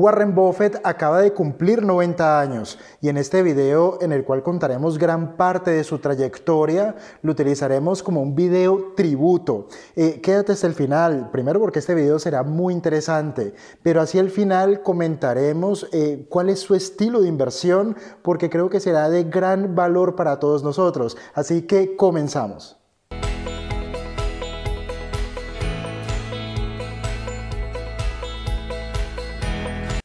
Warren Buffett acaba de cumplir 90 años y en este video en el cual contaremos gran parte de su trayectoria lo utilizaremos como un video tributo. Eh, quédate hasta el final, primero porque este video será muy interesante, pero hacia el final comentaremos eh, cuál es su estilo de inversión porque creo que será de gran valor para todos nosotros. Así que comenzamos.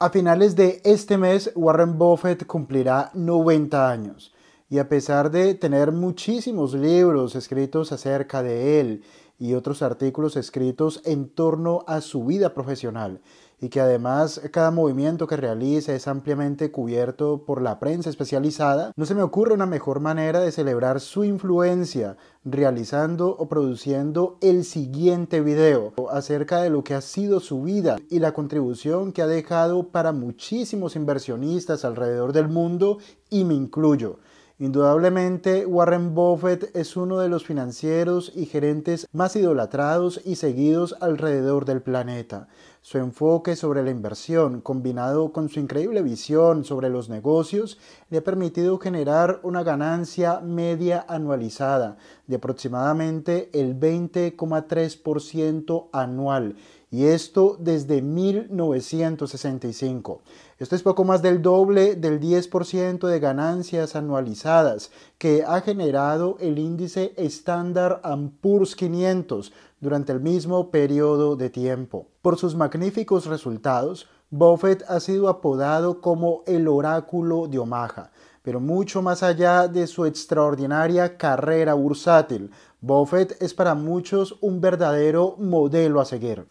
A finales de este mes, Warren Buffett cumplirá 90 años y a pesar de tener muchísimos libros escritos acerca de él y otros artículos escritos en torno a su vida profesional y que además cada movimiento que realiza es ampliamente cubierto por la prensa especializada, no se me ocurre una mejor manera de celebrar su influencia realizando o produciendo el siguiente video acerca de lo que ha sido su vida y la contribución que ha dejado para muchísimos inversionistas alrededor del mundo y me incluyo. Indudablemente, Warren Buffett es uno de los financieros y gerentes más idolatrados y seguidos alrededor del planeta. Su enfoque sobre la inversión, combinado con su increíble visión sobre los negocios, le ha permitido generar una ganancia media anualizada de aproximadamente el 20,3% anual y esto desde 1965. Esto es poco más del doble del 10% de ganancias anualizadas que ha generado el índice estándar Poor's 500 durante el mismo periodo de tiempo. Por sus magníficos resultados, Buffett ha sido apodado como el oráculo de Omaha, pero mucho más allá de su extraordinaria carrera bursátil, Buffett es para muchos un verdadero modelo a seguir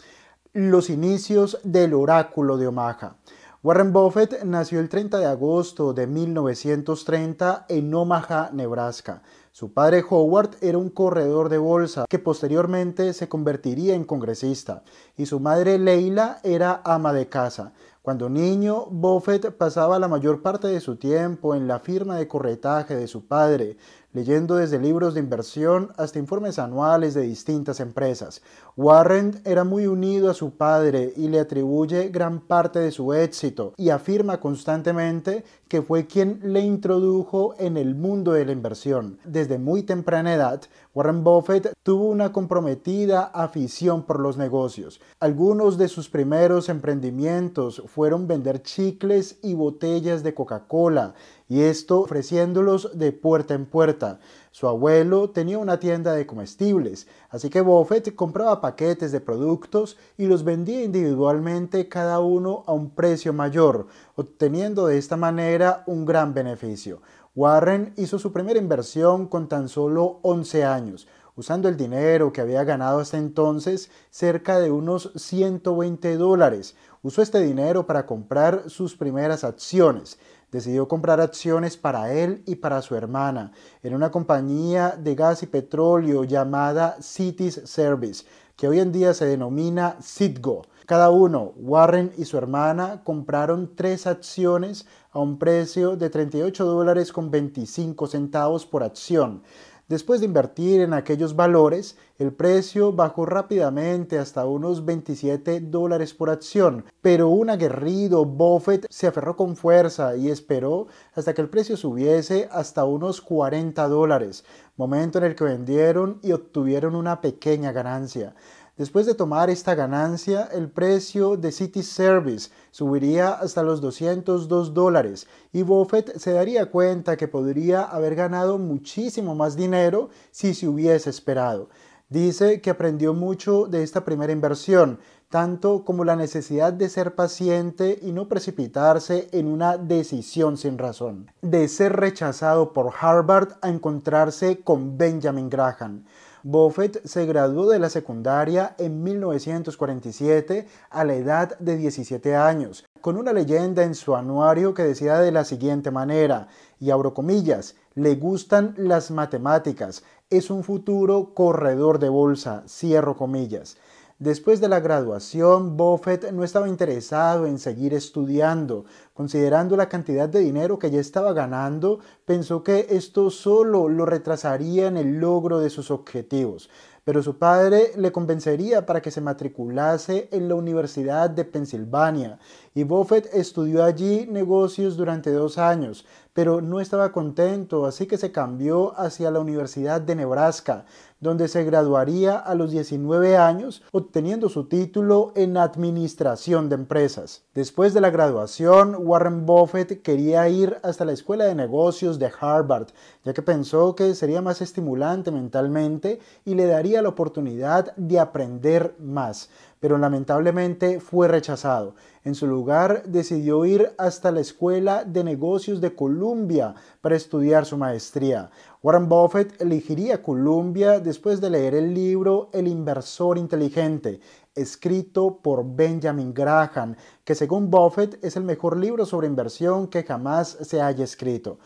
los inicios del oráculo de Omaha. Warren Buffett nació el 30 de agosto de 1930 en Omaha, Nebraska. Su padre Howard era un corredor de bolsa que posteriormente se convertiría en congresista y su madre Leila era ama de casa. Cuando niño, Buffett pasaba la mayor parte de su tiempo en la firma de corretaje de su padre, leyendo desde libros de inversión hasta informes anuales de distintas empresas. Warren era muy unido a su padre y le atribuye gran parte de su éxito y afirma constantemente que fue quien le introdujo en el mundo de la inversión. Desde muy temprana edad, Warren Buffett tuvo una comprometida afición por los negocios. Algunos de sus primeros emprendimientos fueron vender chicles y botellas de Coca-Cola, y esto ofreciéndolos de puerta en puerta. Su abuelo tenía una tienda de comestibles, así que Buffett compraba paquetes de productos y los vendía individualmente cada uno a un precio mayor, obteniendo de esta manera un gran beneficio. Warren hizo su primera inversión con tan solo 11 años, usando el dinero que había ganado hasta entonces, cerca de unos 120 dólares. Usó este dinero para comprar sus primeras acciones. Decidió comprar acciones para él y para su hermana en una compañía de gas y petróleo llamada Cities Service, que hoy en día se denomina Citgo. Cada uno, Warren y su hermana, compraron tres acciones a un precio de 38 dólares con 25 centavos por acción. Después de invertir en aquellos valores, el precio bajó rápidamente hasta unos 27 dólares por acción, pero un aguerrido Buffett se aferró con fuerza y esperó hasta que el precio subiese hasta unos 40 dólares, momento en el que vendieron y obtuvieron una pequeña ganancia. Después de tomar esta ganancia, el precio de City Service subiría hasta los 202 dólares y Buffett se daría cuenta que podría haber ganado muchísimo más dinero si se hubiese esperado. Dice que aprendió mucho de esta primera inversión, tanto como la necesidad de ser paciente y no precipitarse en una decisión sin razón, de ser rechazado por Harvard a encontrarse con Benjamin Graham. Buffett se graduó de la secundaria en 1947 a la edad de 17 años, con una leyenda en su anuario que decía de la siguiente manera, y abro comillas, le gustan las matemáticas, es un futuro corredor de bolsa, cierro comillas. Después de la graduación, Buffett no estaba interesado en seguir estudiando. Considerando la cantidad de dinero que ya estaba ganando, pensó que esto solo lo retrasaría en el logro de sus objetivos. Pero su padre le convencería para que se matriculase en la Universidad de Pensilvania y Buffett estudió allí negocios durante dos años, pero no estaba contento, así que se cambió hacia la Universidad de Nebraska, donde se graduaría a los 19 años, obteniendo su título en Administración de Empresas. Después de la graduación, Warren Buffett quería ir hasta la Escuela de Negocios de Harvard, ya que pensó que sería más estimulante mentalmente y le daría la oportunidad de aprender más pero lamentablemente fue rechazado. En su lugar, decidió ir hasta la Escuela de Negocios de Columbia para estudiar su maestría. Warren Buffett elegiría Columbia después de leer el libro El inversor inteligente, escrito por Benjamin Graham, que según Buffett es el mejor libro sobre inversión que jamás se haya escrito.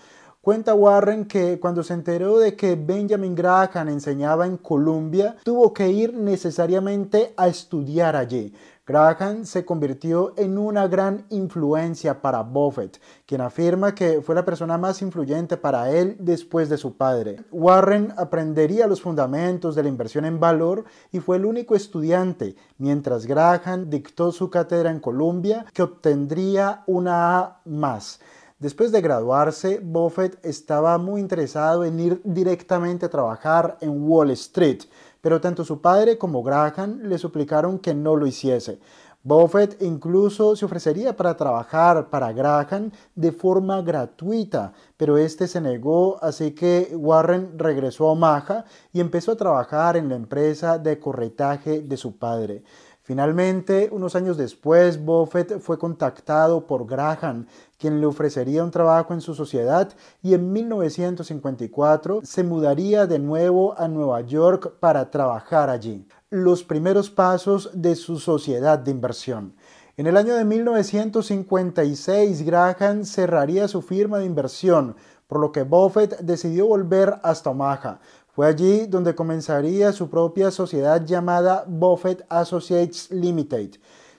Cuenta Warren que cuando se enteró de que Benjamin Graham enseñaba en Columbia, tuvo que ir necesariamente a estudiar allí. Graham se convirtió en una gran influencia para Buffett, quien afirma que fue la persona más influyente para él después de su padre. Warren aprendería los fundamentos de la inversión en valor y fue el único estudiante, mientras Graham dictó su cátedra en Columbia, que obtendría una A más. Después de graduarse, Buffett estaba muy interesado en ir directamente a trabajar en Wall Street, pero tanto su padre como Graham le suplicaron que no lo hiciese. Buffett incluso se ofrecería para trabajar para Graham de forma gratuita, pero este se negó, así que Warren regresó a Omaha y empezó a trabajar en la empresa de corretaje de su padre. Finalmente, unos años después, Buffett fue contactado por Graham, quien le ofrecería un trabajo en su sociedad y en 1954 se mudaría de nuevo a Nueva York para trabajar allí. Los primeros pasos de su sociedad de inversión. En el año de 1956, Graham cerraría su firma de inversión, por lo que Buffett decidió volver hasta Omaha, fue allí donde comenzaría su propia sociedad llamada Buffett Associates Limited.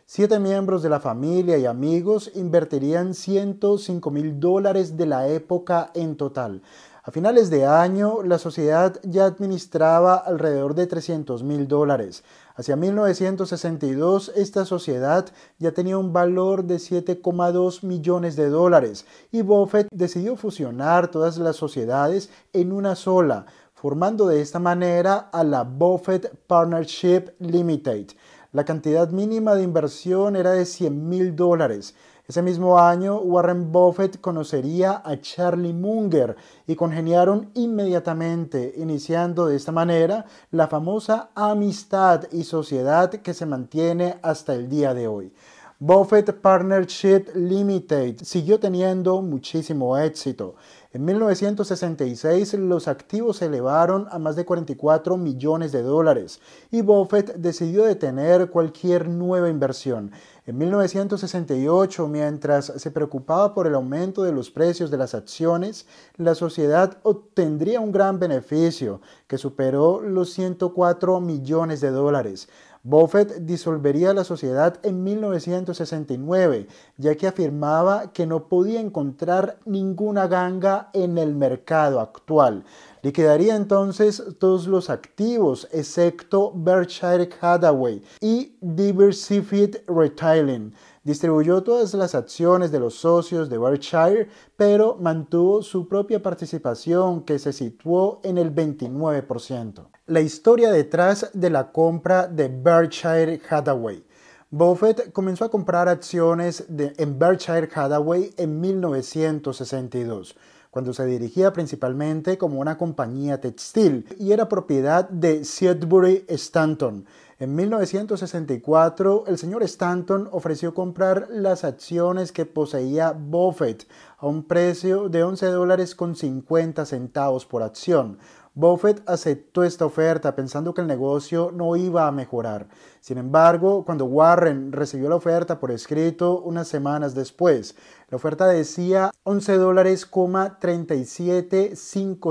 Siete miembros de la familia y amigos invertirían 105 mil dólares de la época en total. A finales de año, la sociedad ya administraba alrededor de 300 mil dólares. Hacia 1962, esta sociedad ya tenía un valor de 7,2 millones de dólares y Buffett decidió fusionar todas las sociedades en una sola formando de esta manera a la Buffett Partnership Limited. La cantidad mínima de inversión era de 100 mil dólares. Ese mismo año, Warren Buffett conocería a Charlie Munger y congeniaron inmediatamente, iniciando de esta manera la famosa amistad y sociedad que se mantiene hasta el día de hoy. Buffett Partnership Limited siguió teniendo muchísimo éxito. En 1966 los activos se elevaron a más de 44 millones de dólares y Buffett decidió detener cualquier nueva inversión. En 1968, mientras se preocupaba por el aumento de los precios de las acciones, la sociedad obtendría un gran beneficio que superó los 104 millones de dólares. Buffett disolvería la sociedad en 1969, ya que afirmaba que no podía encontrar ninguna ganga en el mercado actual. Liquidaría entonces todos los activos, excepto Berkshire Hathaway y Diversified Retailing Distribuyó todas las acciones de los socios de Berkshire, pero mantuvo su propia participación que se situó en el 29%. La historia detrás de la compra de Berkshire Hathaway. Buffett comenzó a comprar acciones de, en Berkshire Hathaway en 1962 cuando se dirigía principalmente como una compañía textil y era propiedad de Sudbury Stanton, en 1964, el señor Stanton ofreció comprar las acciones que poseía Buffett a un precio de 11 dólares con 50 centavos por acción, Buffett aceptó esta oferta pensando que el negocio no iba a mejorar. Sin embargo, cuando Warren recibió la oferta por escrito unas semanas después, la oferta decía 11 dólares,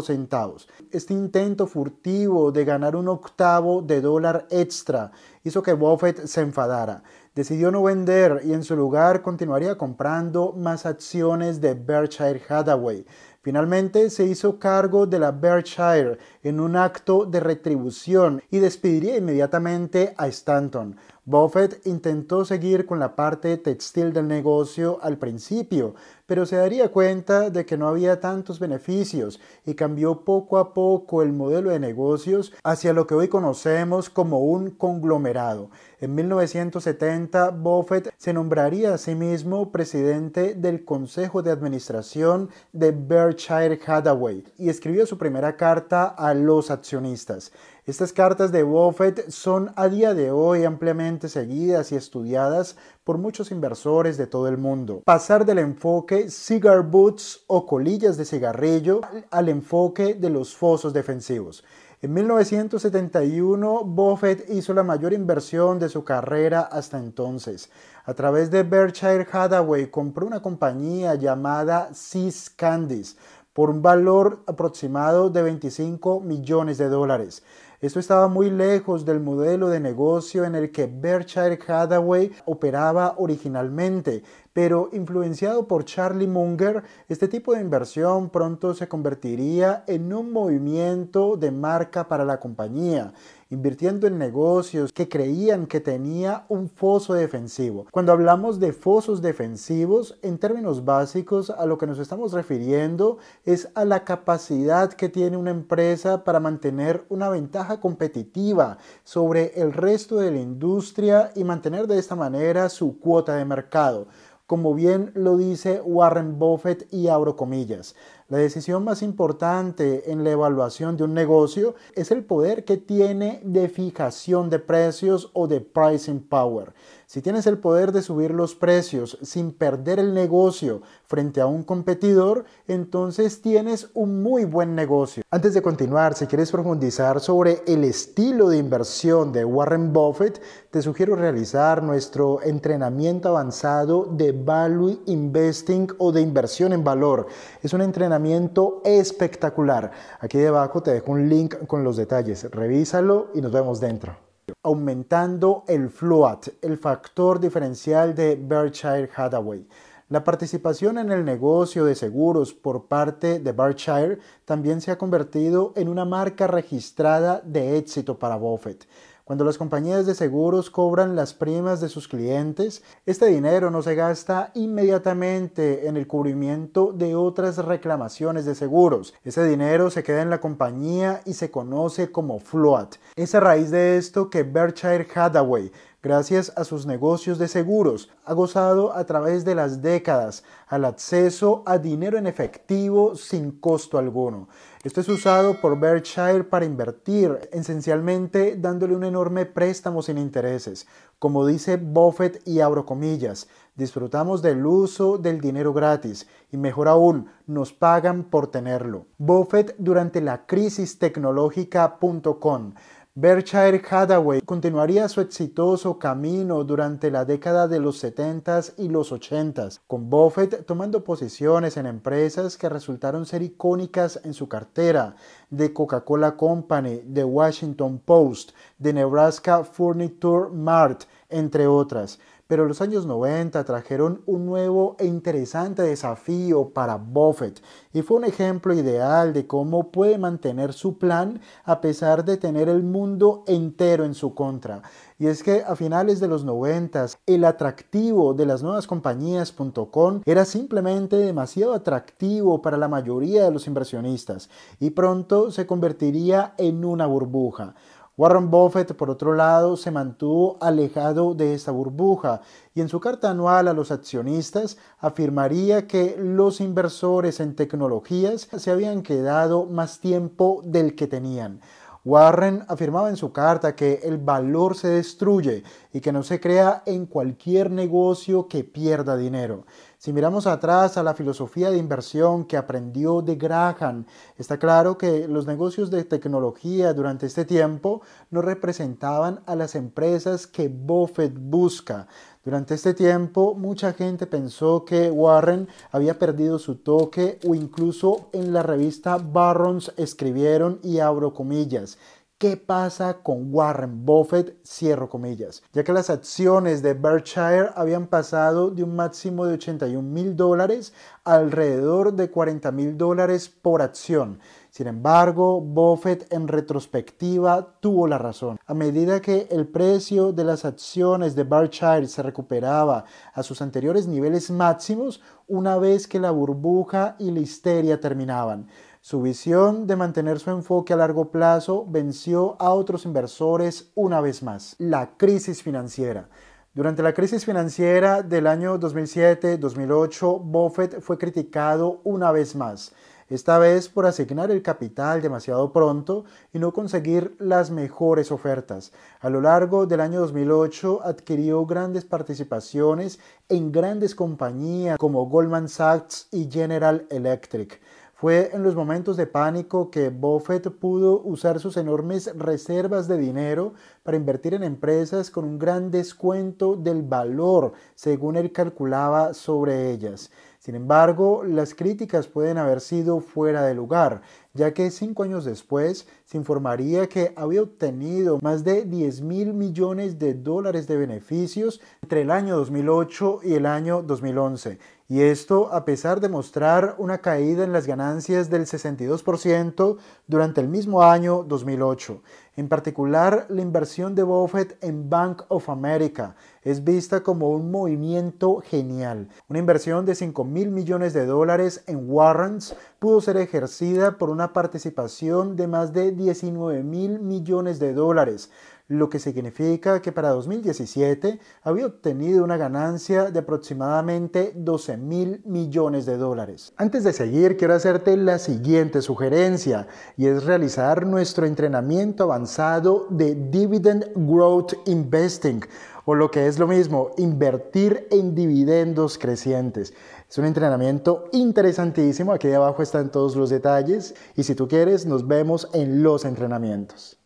centavos. Este intento furtivo de ganar un octavo de dólar extra hizo que Buffett se enfadara. Decidió no vender y en su lugar continuaría comprando más acciones de Berkshire Hathaway Finalmente se hizo cargo de la Berkshire en un acto de retribución y despediría inmediatamente a Stanton, Buffett intentó seguir con la parte textil del negocio al principio, pero se daría cuenta de que no había tantos beneficios y cambió poco a poco el modelo de negocios hacia lo que hoy conocemos como un conglomerado. En 1970, Buffett se nombraría a sí mismo presidente del Consejo de Administración de Berkshire Hathaway y escribió su primera carta a los accionistas. Estas cartas de Buffett son a día de hoy ampliamente seguidas y estudiadas por muchos inversores de todo el mundo. Pasar del enfoque cigar boots o colillas de cigarrillo al enfoque de los fosos defensivos. En 1971, Buffett hizo la mayor inversión de su carrera hasta entonces. A través de Berkshire Hathaway compró una compañía llamada Seas Candies por un valor aproximado de 25 millones de dólares. Esto estaba muy lejos del modelo de negocio en el que Berkshire Hathaway operaba originalmente, pero influenciado por Charlie Munger, este tipo de inversión pronto se convertiría en un movimiento de marca para la compañía invirtiendo en negocios que creían que tenía un foso defensivo. Cuando hablamos de fosos defensivos, en términos básicos, a lo que nos estamos refiriendo es a la capacidad que tiene una empresa para mantener una ventaja competitiva sobre el resto de la industria y mantener de esta manera su cuota de mercado como bien lo dice Warren Buffett y abro comillas. La decisión más importante en la evaluación de un negocio es el poder que tiene de fijación de precios o de pricing power. Si tienes el poder de subir los precios sin perder el negocio frente a un competidor, entonces tienes un muy buen negocio. Antes de continuar, si quieres profundizar sobre el estilo de inversión de Warren Buffett, te sugiero realizar nuestro entrenamiento avanzado de Value Investing o de inversión en valor. Es un entrenamiento espectacular. Aquí debajo te dejo un link con los detalles. Revísalo y nos vemos dentro aumentando el FLOAT, el factor diferencial de Berkshire Hathaway. La participación en el negocio de seguros por parte de Berkshire también se ha convertido en una marca registrada de éxito para Buffett. Cuando las compañías de seguros cobran las primas de sus clientes, este dinero no se gasta inmediatamente en el cubrimiento de otras reclamaciones de seguros. Ese dinero se queda en la compañía y se conoce como float. Es a raíz de esto que Berkshire Hathaway gracias a sus negocios de seguros, ha gozado a través de las décadas al acceso a dinero en efectivo sin costo alguno. Esto es usado por Berkshire para invertir, esencialmente dándole un enorme préstamo sin intereses. Como dice Buffett y abro comillas, disfrutamos del uso del dinero gratis y mejor aún, nos pagan por tenerlo. Buffett durante la crisis tecnológica.com Berkshire Hathaway continuaría su exitoso camino durante la década de los 70s y los 80s, con Buffett tomando posiciones en empresas que resultaron ser icónicas en su cartera, de Coca-Cola Company, The Washington Post, de Nebraska Furniture Mart, entre otras pero los años 90 trajeron un nuevo e interesante desafío para Buffett y fue un ejemplo ideal de cómo puede mantener su plan a pesar de tener el mundo entero en su contra. Y es que a finales de los 90 el atractivo de las nuevas compañías.com era simplemente demasiado atractivo para la mayoría de los inversionistas y pronto se convertiría en una burbuja. Warren Buffett, por otro lado, se mantuvo alejado de esta burbuja y en su carta anual a los accionistas afirmaría que los inversores en tecnologías se habían quedado más tiempo del que tenían. Warren afirmaba en su carta que el valor se destruye y que no se crea en cualquier negocio que pierda dinero. Si miramos atrás a la filosofía de inversión que aprendió de Graham, está claro que los negocios de tecnología durante este tiempo no representaban a las empresas que Buffett busca, durante este tiempo mucha gente pensó que Warren había perdido su toque o incluso en la revista Barrons escribieron y abro comillas, ¿Qué pasa con Warren Buffett? Cierro comillas. Ya que las acciones de Berkshire habían pasado de un máximo de 81 mil dólares alrededor de 40 mil dólares por acción. Sin embargo, Buffett en retrospectiva tuvo la razón. A medida que el precio de las acciones de Berkshire se recuperaba a sus anteriores niveles máximos, una vez que la burbuja y la histeria terminaban. Su visión de mantener su enfoque a largo plazo venció a otros inversores una vez más, la crisis financiera. Durante la crisis financiera del año 2007-2008, Buffett fue criticado una vez más, esta vez por asignar el capital demasiado pronto y no conseguir las mejores ofertas. A lo largo del año 2008 adquirió grandes participaciones en grandes compañías como Goldman Sachs y General Electric. Fue en los momentos de pánico que Buffett pudo usar sus enormes reservas de dinero para invertir en empresas con un gran descuento del valor, según él calculaba sobre ellas. Sin embargo, las críticas pueden haber sido fuera de lugar, ya que cinco años después se informaría que había obtenido más de 10 mil millones de dólares de beneficios entre el año 2008 y el año 2011. Y esto a pesar de mostrar una caída en las ganancias del 62% durante el mismo año 2008. En particular, la inversión de Buffett en Bank of America es vista como un movimiento genial. Una inversión de 5 mil millones de dólares en warrants pudo ser ejercida por una participación de más de 19 mil millones de dólares, lo que significa que para 2017 había obtenido una ganancia de aproximadamente 12 mil millones de dólares. Antes de seguir, quiero hacerte la siguiente sugerencia y es realizar nuestro entrenamiento avanzado de Dividend Growth Investing o lo que es lo mismo, invertir en dividendos crecientes. Es un entrenamiento interesantísimo, aquí abajo están todos los detalles y si tú quieres nos vemos en los entrenamientos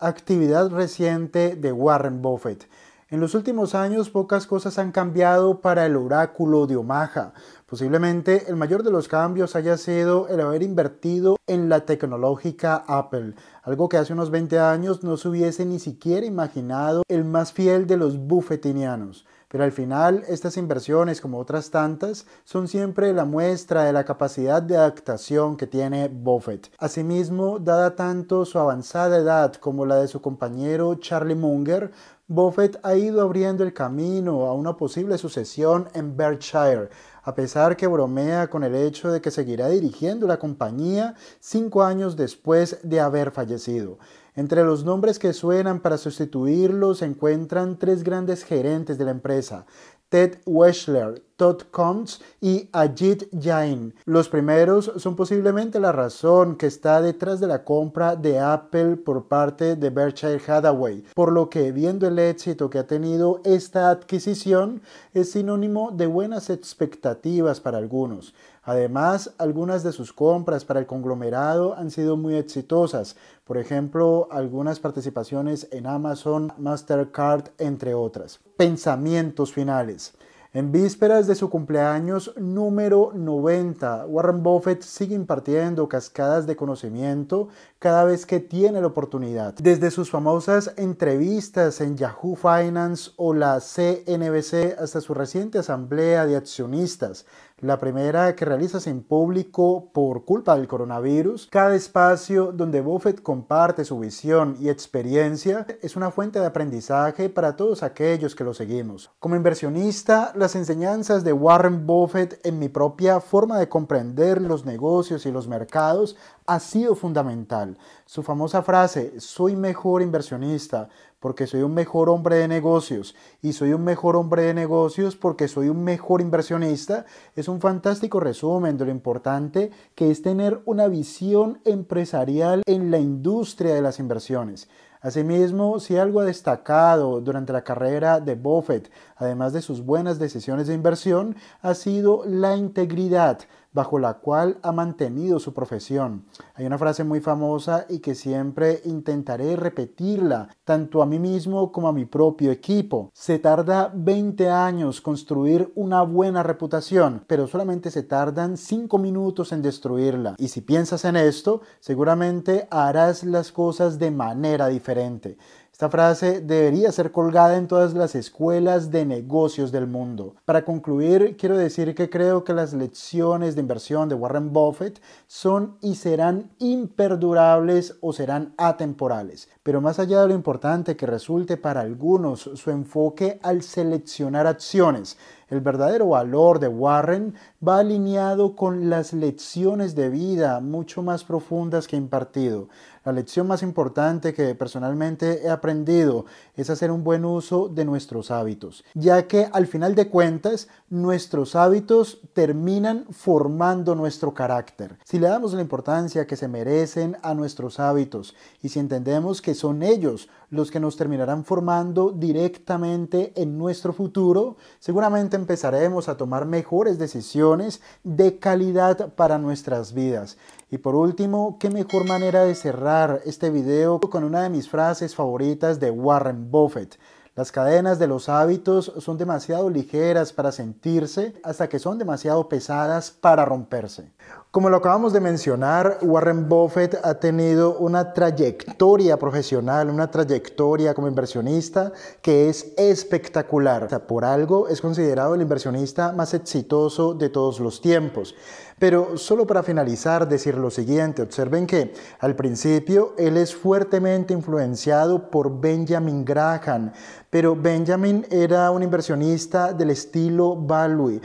actividad reciente de Warren Buffett. En los últimos años pocas cosas han cambiado para el oráculo de Omaha. Posiblemente el mayor de los cambios haya sido el haber invertido en la tecnológica Apple, algo que hace unos 20 años no se hubiese ni siquiera imaginado el más fiel de los buffetinianos. Pero al final estas inversiones, como otras tantas, son siempre la muestra de la capacidad de adaptación que tiene Buffett. Asimismo, dada tanto su avanzada edad como la de su compañero Charlie Munger, Buffett ha ido abriendo el camino a una posible sucesión en Berkshire a pesar que bromea con el hecho de que seguirá dirigiendo la compañía cinco años después de haber fallecido. Entre los nombres que suenan para sustituirlo se encuentran tres grandes gerentes de la empresa, Ted Weschler, Todd Combs y Ajit Jain. Los primeros son posiblemente la razón que está detrás de la compra de Apple por parte de Berkshire Hathaway, por lo que viendo el éxito que ha tenido esta adquisición es sinónimo de buenas expectativas para algunos. Además, algunas de sus compras para el conglomerado han sido muy exitosas, por ejemplo, algunas participaciones en Amazon, Mastercard, entre otras. Pensamientos finales. En vísperas de su cumpleaños número 90, Warren Buffett sigue impartiendo cascadas de conocimiento cada vez que tiene la oportunidad. Desde sus famosas entrevistas en Yahoo Finance o la CNBC hasta su reciente asamblea de accionistas, la primera que realizas en público por culpa del coronavirus. Cada espacio donde Buffett comparte su visión y experiencia es una fuente de aprendizaje para todos aquellos que lo seguimos. Como inversionista, las enseñanzas de Warren Buffett en mi propia forma de comprender los negocios y los mercados ha sido fundamental. Su famosa frase, soy mejor inversionista, porque soy un mejor hombre de negocios y soy un mejor hombre de negocios porque soy un mejor inversionista, es un fantástico resumen de lo importante que es tener una visión empresarial en la industria de las inversiones. Asimismo, si algo ha destacado durante la carrera de Buffett, además de sus buenas decisiones de inversión, ha sido la integridad bajo la cual ha mantenido su profesión. Hay una frase muy famosa y que siempre intentaré repetirla, tanto a mí mismo como a mi propio equipo. Se tarda 20 años construir una buena reputación, pero solamente se tardan 5 minutos en destruirla. Y si piensas en esto, seguramente harás las cosas de manera diferente. Esta frase debería ser colgada en todas las escuelas de negocios del mundo. Para concluir, quiero decir que creo que las lecciones de inversión de Warren Buffett son y serán imperdurables o serán atemporales. Pero más allá de lo importante que resulte para algunos su enfoque al seleccionar acciones, el verdadero valor de Warren va alineado con las lecciones de vida mucho más profundas que impartido. La lección más importante que personalmente he aprendido es hacer un buen uso de nuestros hábitos, ya que al final de cuentas nuestros hábitos terminan formando nuestro carácter. Si le damos la importancia que se merecen a nuestros hábitos y si entendemos que son ellos los que nos terminarán formando directamente en nuestro futuro, seguramente empezaremos a tomar mejores decisiones de calidad para nuestras vidas. Y por último, qué mejor manera de cerrar este video con una de mis frases favoritas de Warren Buffett. Las cadenas de los hábitos son demasiado ligeras para sentirse hasta que son demasiado pesadas para romperse. Como lo acabamos de mencionar, Warren Buffett ha tenido una trayectoria profesional, una trayectoria como inversionista que es espectacular. Por algo es considerado el inversionista más exitoso de todos los tiempos. Pero solo para finalizar, decir lo siguiente, observen que al principio él es fuertemente influenciado por Benjamin Graham, pero Benjamin era un inversionista del estilo Value.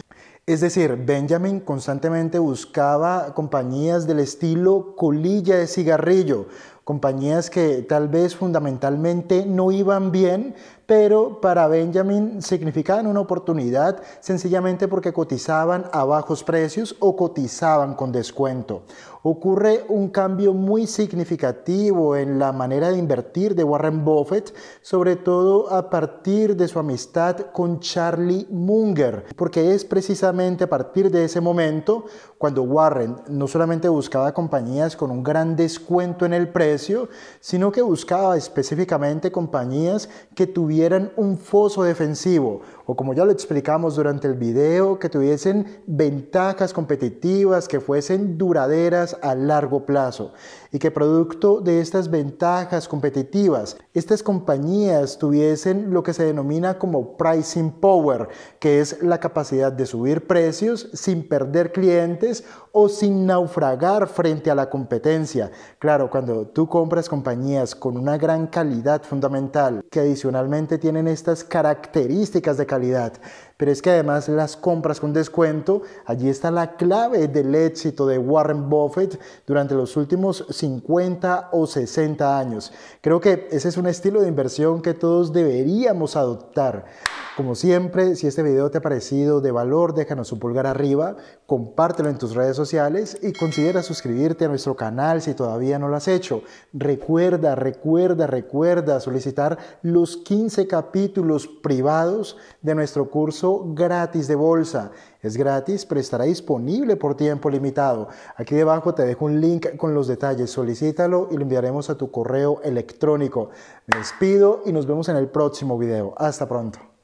Es decir, Benjamin constantemente buscaba compañías del estilo colilla de cigarrillo, compañías que tal vez fundamentalmente no iban bien, pero para Benjamin significaban una oportunidad sencillamente porque cotizaban a bajos precios o cotizaban con descuento. Ocurre un cambio muy significativo en la manera de invertir de Warren Buffett, sobre todo a partir de su amistad con Charlie Munger, porque es precisamente a partir de ese momento cuando Warren no solamente buscaba compañías con un gran descuento en el precio, sino que buscaba específicamente compañías que tuvieran un foso defensivo, o como ya lo explicamos durante el video, que tuviesen ventajas competitivas, que fuesen duraderas a largo plazo y que producto de estas ventajas competitivas, estas compañías tuviesen lo que se denomina como pricing power, que es la capacidad de subir precios sin perder clientes o sin naufragar frente a la competencia. Claro, cuando tú compras compañías con una gran calidad fundamental, que adicionalmente tienen estas características de calidad. Pero es que además las compras con descuento, allí está la clave del éxito de Warren Buffett durante los últimos 50 o 60 años. Creo que ese es un estilo de inversión que todos deberíamos adoptar. Como siempre, si este video te ha parecido de valor, déjanos un pulgar arriba, compártelo en tus redes sociales y considera suscribirte a nuestro canal si todavía no lo has hecho. Recuerda, recuerda, recuerda solicitar los 15 capítulos privados de nuestro curso gratis de bolsa. Es gratis, pero estará disponible por tiempo limitado. Aquí debajo te dejo un link con los detalles. Solicítalo y lo enviaremos a tu correo electrónico. Me despido y nos vemos en el próximo video. Hasta pronto.